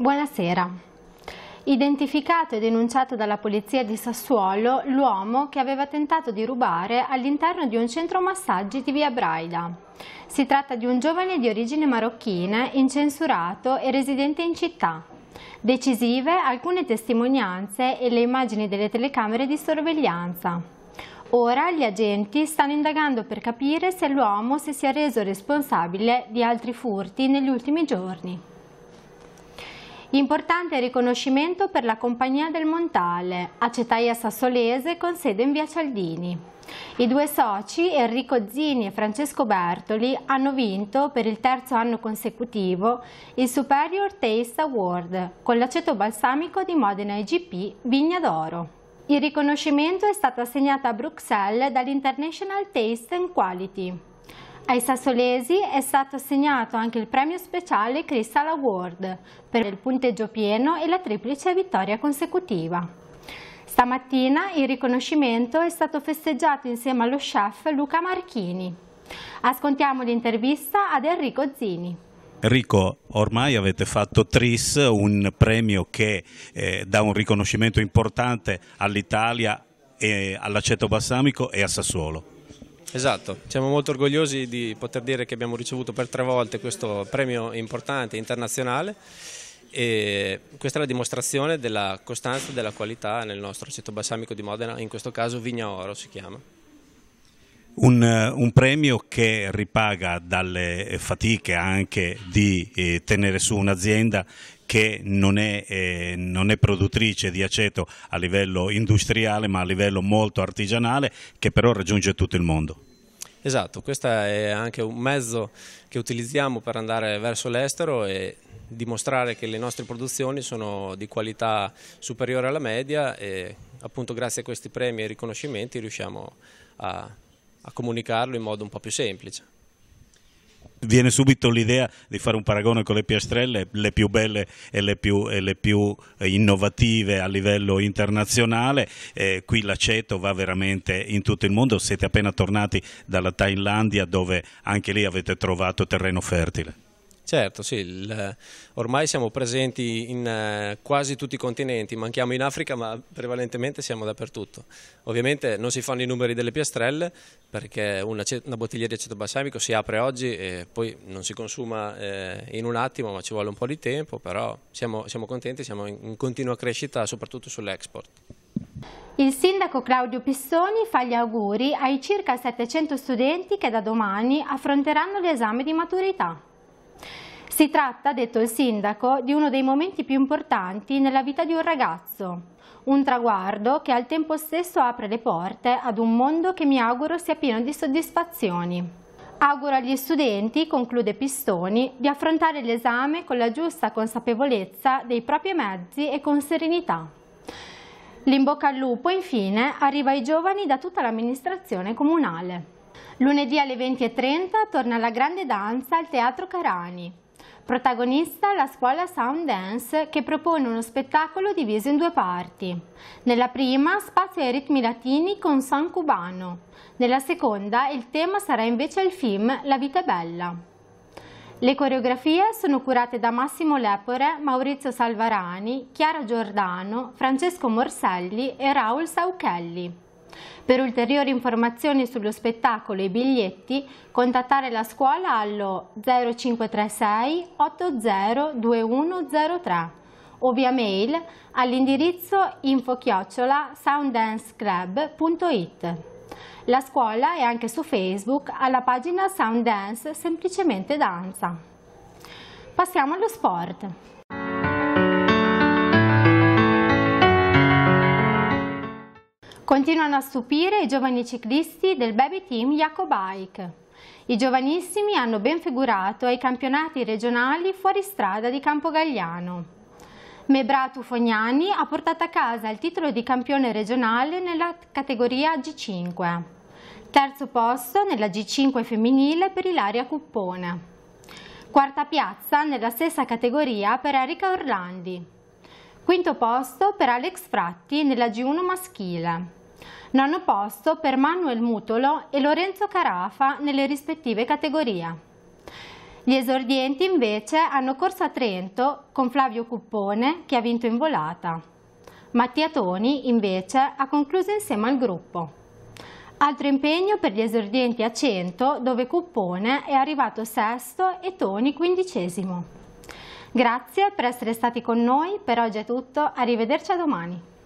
Buonasera. Identificato e denunciato dalla polizia di Sassuolo l'uomo che aveva tentato di rubare all'interno di un centro massaggi di via Braida. Si tratta di un giovane di origine marocchina, incensurato e residente in città. Decisive alcune testimonianze e le immagini delle telecamere di sorveglianza. Ora gli agenti stanno indagando per capire se l'uomo si sia reso responsabile di altri furti negli ultimi giorni. Importante riconoscimento per la Compagnia del Montale, acetaia sassolese con sede in via Cialdini. I due soci, Enrico Zini e Francesco Bertoli, hanno vinto per il terzo anno consecutivo il Superior Taste Award con l'aceto balsamico di Modena IGP Vigna d'Oro. Il riconoscimento è stato assegnato a Bruxelles dall'International Taste and Quality. Ai sassolesi è stato assegnato anche il premio speciale Crystal Award per il punteggio pieno e la triplice vittoria consecutiva. Stamattina il riconoscimento è stato festeggiato insieme allo chef Luca Marchini. Ascoltiamo l'intervista ad Enrico Zini. Enrico, ormai avete fatto TRIS, un premio che eh, dà un riconoscimento importante all'Italia, all'aceto balsamico e a Sassuolo. Esatto, siamo molto orgogliosi di poter dire che abbiamo ricevuto per tre volte questo premio importante internazionale e questa è la dimostrazione della costanza e della qualità nel nostro aceto balsamico di Modena, in questo caso Vigna Oro si chiama. Un, eh, un, premio che ripaga dalle fatiche anche di eh, tenere su un'azienda che non è, eh, non è, produttrice di aceto a livello industriale ma a livello molto artigianale che però raggiunge tutto il mondo. Esatto, questo è anche un mezzo che utilizziamo per andare verso l'estero e dimostrare che le nostre produzioni sono di qualità superiore alla media e appunto grazie a questi premi e riconoscimenti riusciamo a, a comunicarlo in modo un po' più semplice viene subito l'idea di fare un paragone con le piastrelle, le più belle e le più, e le più innovative a livello internazionale. Eh, qui l'aceto va veramente in tutto il mondo. Siete appena tornati dalla Thailandia, dove anche lì avete trovato terreno fertile. Certo, sì, il, ormai siamo presenti in eh, quasi tutti i continenti, manchiamo in Africa ma prevalentemente siamo dappertutto. Ovviamente non si fanno i numeri delle piastrelle perché una, una bottiglia di aceto balsamico si apre oggi e poi non si consuma eh, in un attimo ma ci vuole un po' di tempo, però siamo, siamo contenti, siamo in, in continua crescita soprattutto sull'export. Il sindaco Claudio Pissoni fa gli auguri ai circa 700 studenti che da domani affronteranno l'esame di maturità. Si tratta, detto il sindaco, di uno dei momenti più importanti nella vita di un ragazzo, un traguardo che al tempo stesso apre le porte ad un mondo che mi auguro sia pieno di soddisfazioni. Auguro agli studenti, conclude Pistoni, di affrontare l'esame con la giusta consapevolezza dei propri mezzi e con serenità. L'imbocca al lupo, infine, arriva ai giovani da tutta l'amministrazione comunale. Lunedì alle 20.30 torna la grande danza al Teatro Carani. Protagonista la scuola Sound Dance che propone uno spettacolo diviso in due parti. Nella prima spazio ai ritmi latini con San cubano. Nella seconda il tema sarà invece il film La vita è bella. Le coreografie sono curate da Massimo Lepore, Maurizio Salvarani, Chiara Giordano, Francesco Morselli e Raul Sauchelli. Per ulteriori informazioni sullo spettacolo e i biglietti, contattare la scuola allo 0536 802103 o via mail all'indirizzo infochiocciola sounddanceclub.it. La scuola è anche su Facebook alla pagina Sound Dance Semplicemente Danza. Passiamo allo sport. Continuano a stupire i giovani ciclisti del baby team Jacobike. I giovanissimi hanno ben figurato ai campionati regionali fuoristrada di Campogagliano. Mebratu Fognani ha portato a casa il titolo di campione regionale nella categoria G5. Terzo posto nella G5 femminile per Ilaria Cuppone. Quarta piazza nella stessa categoria per Erika Orlandi. Quinto posto per Alex Fratti nella G1 maschile. Nono posto per Manuel Mutolo e Lorenzo Carafa nelle rispettive categorie. Gli esordienti invece hanno corso a Trento con Flavio Cuppone che ha vinto in volata. Mattia Toni invece ha concluso insieme al gruppo. Altro impegno per gli esordienti a 100 dove Cuppone è arrivato sesto e Toni quindicesimo. Grazie per essere stati con noi, per oggi è tutto, arrivederci a domani.